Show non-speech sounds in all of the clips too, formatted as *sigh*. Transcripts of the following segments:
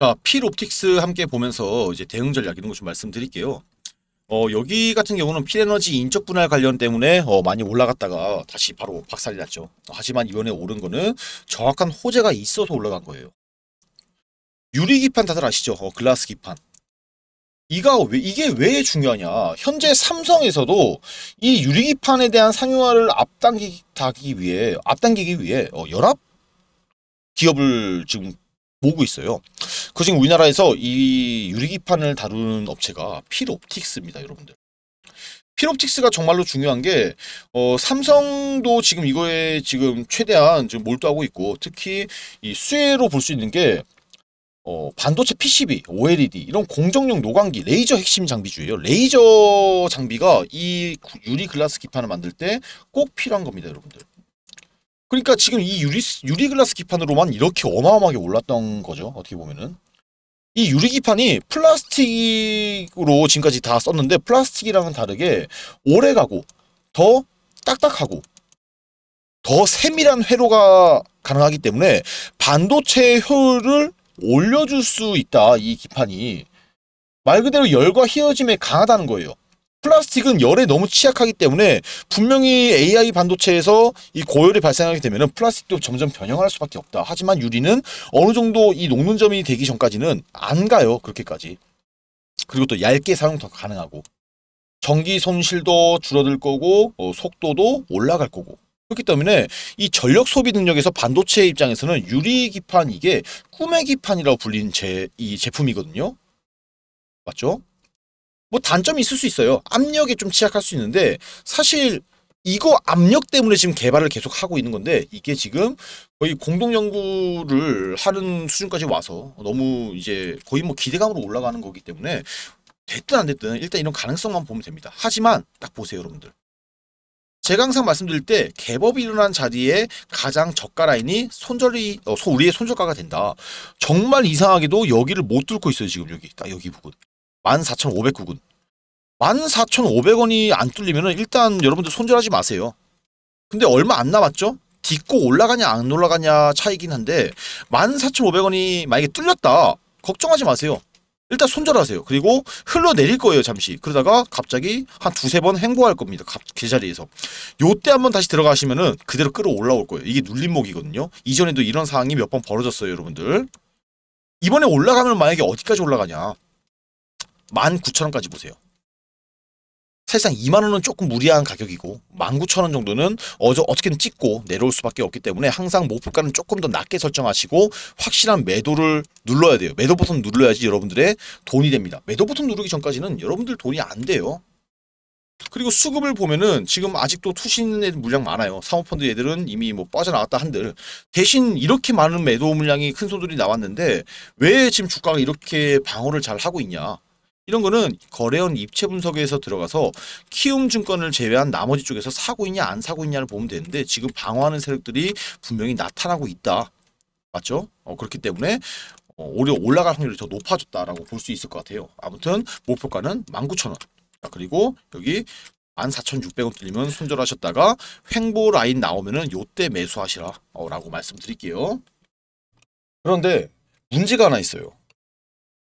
자, 필옵틱스 함께 보면서 이제 대응 전략 이런 것좀 말씀드릴게요. 어, 여기 같은 경우는 필에너지 인적 분할 관련 때문에 어, 많이 올라갔다가 다시 바로 박살이 났죠. 하지만 이번에 오른 거는 정확한 호재가 있어서 올라간 거예요. 유리 기판 다들 아시죠? 어, 글라스 기판. 이가 왜, 이게 왜 중요하냐. 현재 삼성에서도 이 유리 기판에 대한 상용화를 앞당기기 위해, 앞당기기 위해 어, 연합 기업을 지금 모으고 있어요. 그 지금 우리나라에서 이 유리기판을 다루는 업체가 필옵틱스입니다. 여러분들. 필옵틱스가 정말로 중요한 게 어, 삼성도 지금 이거에 지금 최대한 지금 몰두하고 있고 특히 이 수혜로 볼 수 있는 게 어, 반도체 PCB, OLED 이런 공정용 노광기, 레이저 핵심 장비주예요. 레이저 장비가 이 유리 글라스 기판을 만들 때 꼭 필요한 겁니다, 여러분들. 그러니까 지금 이 유리, 유리글라스 기판으로만 이렇게 어마어마하게 올랐던 거죠. 어떻게 보면은. 이 유리 기판이 플라스틱으로 지금까지 다 썼는데 플라스틱이랑은 다르게 오래가고 더 딱딱하고 더 세밀한 회로가 가능하기 때문에 반도체 효율을 올려줄 수 있다. 이 기판이. 말 그대로 열과 휘어짐에 강하다는 거예요. 플라스틱은 열에 너무 취약하기 때문에 분명히 AI 반도체에서 이 고열이 발생하게 되면 플라스틱도 점점 변형할 수밖에 없다. 하지만 유리는 어느 정도 이 녹는 점이 되기 전까지는 안 가요. 그렇게까지. 그리고 또 얇게 사용도 가능하고 전기 손실도 줄어들 거고 어, 속도도 올라갈 거고 그렇기 때문에 이 전력 소비 능력에서 반도체 입장에서는 유리 기판 이게 꿈의 기판이라고 불리는 제, 이 제품이거든요. 맞죠? 뭐 단점이 있을 수 있어요. 압력에 좀 취약할 수 있는데 사실 이거 압력 때문에 지금 개발을 계속 하고 있는 건데 이게 지금 거의 공동 연구를 하는 수준까지 와서 너무 이제 거의 뭐 기대감으로 올라가는 거기 때문에 됐든 안 됐든 일단 이런 가능성만 보면 됩니다. 하지만 딱 보세요 여러분들. 제가 항상 말씀드릴 때 개법이 일어난 자리에 가장 저가 라인이 손절이 어, 우리의 손절가가 된다. 정말 이상하게도 여기를 못 뚫고 있어요 지금 여기 딱 여기 부분 14,509군. 14,500원이 안 뚫리면 일단 여러분들 손절하지 마세요. 근데 얼마 안 남았죠? 딛고 올라가냐 안 올라가냐 차이긴 한데 14,500원이 만약에 뚫렸다. 걱정하지 마세요. 일단 손절하세요. 그리고 흘러내릴 거예요, 잠시. 그러다가 갑자기 한 두세 번행보할 겁니다. 갑, 계자리에서 요때 한번 다시 들어가시면은 그대로 끌어올라올 거예요. 이게 눌림목이거든요. 이전에도 이런 상황이 몇 번 벌어졌어요, 여러분들. 이번에 올라가면 만약에 어디까지 올라가냐. 19,000원까지 보세요. 사실상 2만원은 조금 무리한 가격이고 19,000원 정도는 어저 어떻게든 찍고 내려올 수밖에 없기 때문에 항상 목표가는 조금 더 낮게 설정하시고 확실한 매도를 눌러야 돼요. 매도 버튼 눌러야지 여러분들의 돈이 됩니다. 매도 버튼 누르기 전까지는 여러분들 돈이 안 돼요. 그리고 수급을 보면은 지금 아직도 투신 애들 물량 많아요. 사모펀드 애들은 이미 뭐 빠져나왔다 한들 대신 이렇게 많은 매도 물량이 큰소들이 나왔는데 왜 지금 주가가 이렇게 방어를 잘 하고 있냐? 이런 거는 거래원 입체 분석에서 들어가서 키움증권을 제외한 나머지 쪽에서 사고 있냐 안 사고 있냐를 보면 되는데 지금 방어하는 세력들이 분명히 나타나고 있다. 맞죠? 어, 그렇기 때문에 어, 오히려 올라갈 확률이 더 높아졌다라고 볼 수 있을 것 같아요. 아무튼 목표가는 19,000원. 그리고 여기 14,600원 틀리면 손절하셨다가 횡보 라인 나오면은 요때 매수하시라 라고 말씀드릴게요. 그런데 문제가 하나 있어요.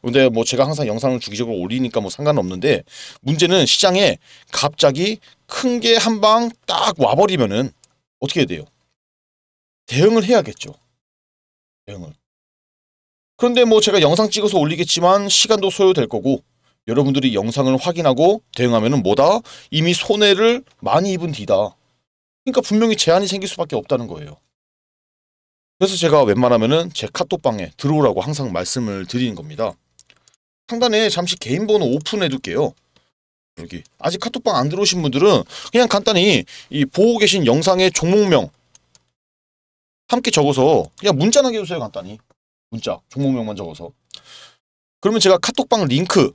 근데 뭐 제가 항상 영상을 주기적으로 올리니까 뭐 상관없는데 문제는 시장에 갑자기 큰 게 한 방 딱 와버리면은 어떻게 해야 돼요? 대응을 해야겠죠. 대응을. 그런데 뭐 제가 영상 찍어서 올리겠지만 시간도 소요될 거고 여러분들이 영상을 확인하고 대응하면은 뭐다? 이미 손해를 많이 입은 뒤다. 그러니까 분명히 제한이 생길 수밖에 없다는 거예요. 그래서 제가 웬만하면은 제 카톡방에 들어오라고 항상 말씀을 드리는 겁니다. 상단에 잠시 개인 번호 오픈해 둘게요. 여기 아직 카톡방 안 들어오신 분들은 그냥 간단히 이 보고 계신 영상의 종목명 함께 적어서 그냥 문자 남겨주세요 간단히 문자 종목명만 적어서 그러면 제가 카톡방 링크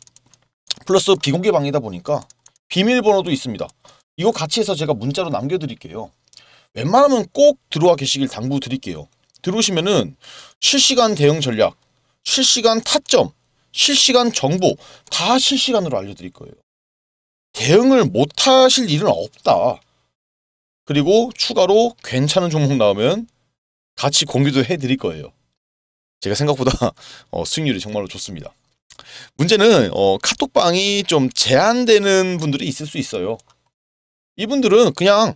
플러스 비공개 방이다 보니까 비밀번호도 있습니다 이거 같이 해서 제가 문자로 남겨드릴게요 웬만하면 꼭 들어와 계시길 당부드릴게요 들어오시면은 실시간 대응 전략, 실시간 타점, 실시간 정보 다 실시간으로 알려드릴 거예요. 대응을 못하실 일은 없다. 그리고 추가로 괜찮은 종목 나오면 같이 공유도 해드릴 거예요. 제가 생각보다 *laughs* 어, 수익률이 정말로 좋습니다. 문제는 어, 카톡방이 좀 제한되는 분들이 있을 수 있어요. 이분들은 그냥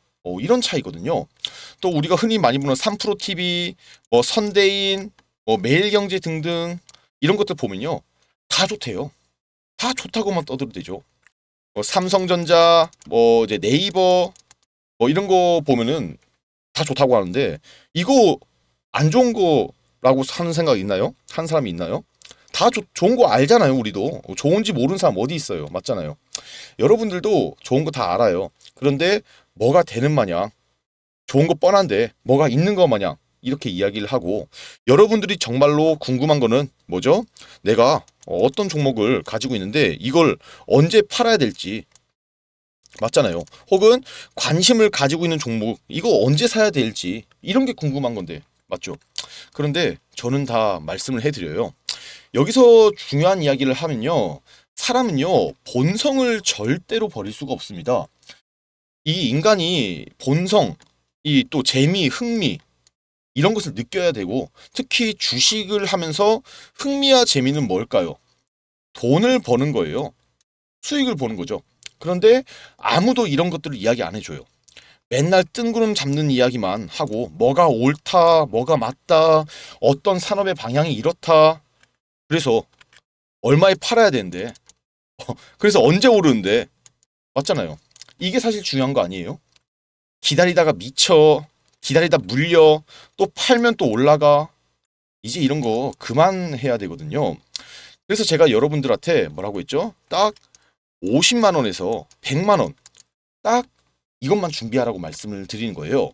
어, 이런 차이거든요. 또 우리가 흔히 많이 보는 3프로 TV, 뭐 선대인, 뭐 매일경제 등등 이런 것들 보면요. 다 좋대요. 다 좋다고만 떠들어도되죠뭐 삼성전자, 뭐 이제 네이버 뭐 이런 거 보면은 다 좋다고 하는데 이거 안 좋은 거라고 하는 생각 있나요? 한 사람이 있나요? 다 조, 좋은 거 알잖아요 우리도 좋은지 모르는 사람 어디 있어요 맞잖아요 여러분들도 좋은 거 다 알아요 그런데 뭐가 되는 마냥 좋은 거 뻔한데 뭐가 있는 거 마냥 이렇게 이야기를 하고 여러분들이 정말로 궁금한 거는 뭐죠? 내가 어떤 종목을 가지고 있는데 이걸 언제 팔아야 될지 맞잖아요. 혹은 관심을 가지고 있는 종목 이거 언제 사야 될지 이런 게 궁금한 건데 맞죠? 그런데 저는 다 말씀을 해드려요. 여기서 중요한 이야기를 하면요. 사람은요. 본성을 절대로 버릴 수가 없습니다. 이 인간이 본성, 이 또 재미, 흥미 이런 것을 느껴야 되고 특히 주식을 하면서 흥미와 재미는 뭘까요? 돈을 버는 거예요. 수익을 보는 거죠. 그런데 아무도 이런 것들을 이야기 안 해줘요. 맨날 뜬구름 잡는 이야기만 하고 뭐가 옳다, 뭐가 맞다, 어떤 산업의 방향이 이렇다 그래서 얼마에 팔아야 되는데 *laughs* 그래서 언제 오르는데 맞잖아요. 이게 사실 중요한 거 아니에요? 기다리다가 미쳐 기다리다 물려 또 팔면 또 올라가 이제 이런 거 그만해야 되거든요. 그래서 제가 여러분들한테 뭐라고 했죠? 딱 50만 원에서 100만 원딱 이것만 준비하라고 말씀을 드리는 거예요.